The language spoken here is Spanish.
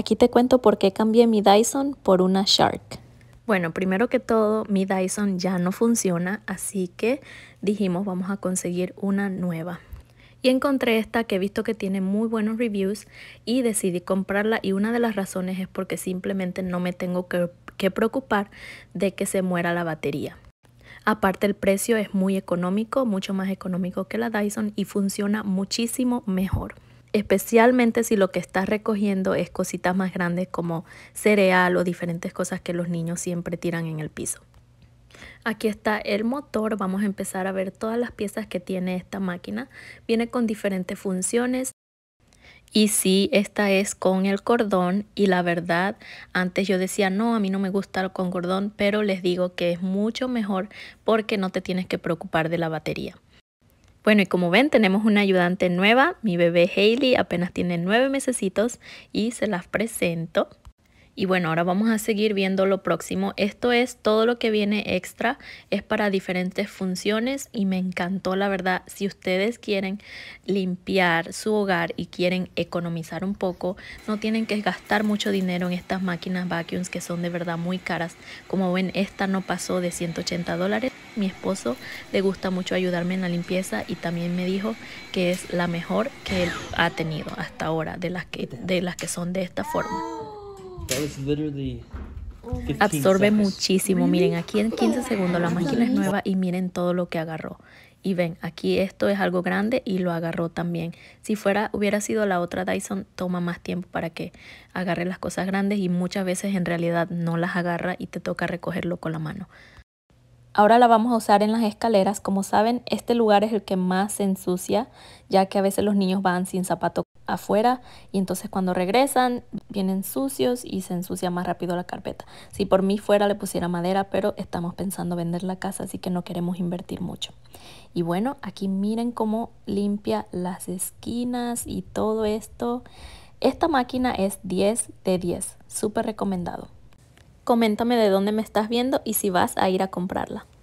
Aquí te cuento por qué cambié mi Dyson por una Shark. Bueno, primero que todo, mi Dyson ya no funciona, así que dijimos vamos a conseguir una nueva. Y encontré esta que he visto que tiene muy buenos reviews y decidí comprarla y una de las razones es porque simplemente no me tengo que, preocupar de que se muera la batería. Aparte el precio es muy económico, mucho más económico que la Dyson y funciona muchísimo mejor especialmente si lo que estás recogiendo es cositas más grandes como cereal o diferentes cosas que los niños siempre tiran en el piso. Aquí está el motor, vamos a empezar a ver todas las piezas que tiene esta máquina. Viene con diferentes funciones. Y sí, esta es con el cordón y la verdad, antes yo decía, no, a mí no me gusta con cordón, pero les digo que es mucho mejor porque no te tienes que preocupar de la batería. Bueno, y como ven, tenemos una ayudante nueva, mi bebé Hailey apenas tiene nueve mesecitos y se las presento. Y bueno, ahora vamos a seguir viendo lo próximo. Esto es todo lo que viene extra. Es para diferentes funciones y me encantó, la verdad. Si ustedes quieren limpiar su hogar y quieren economizar un poco, no tienen que gastar mucho dinero en estas máquinas vacuums que son de verdad muy caras. Como ven, esta no pasó de 180 dólares. Mi esposo le gusta mucho ayudarme en la limpieza y también me dijo que es la mejor que él ha tenido hasta ahora de las que, de las que son de esta forma. Absorbe muchísimo. Miren, aquí en 15 segundos la máquina es nueva y miren todo lo que agarró. Y ven, aquí esto es algo grande y lo agarró también. Si fuera, hubiera sido la otra Dyson, toma más tiempo para que agarre las cosas grandes y muchas veces en realidad no las agarra y te toca recogerlo con la mano. Ahora la vamos a usar en las escaleras. Como saben, este lugar es el que más se ensucia, ya que a veces los niños van sin zapato afuera y entonces cuando regresan vienen sucios y se ensucia más rápido la carpeta. Si por mí fuera le pusiera madera, pero estamos pensando vender la casa, así que no queremos invertir mucho. Y bueno, aquí miren cómo limpia las esquinas y todo esto. Esta máquina es 10 de 10, súper recomendado. Coméntame de dónde me estás viendo y si vas a ir a comprarla.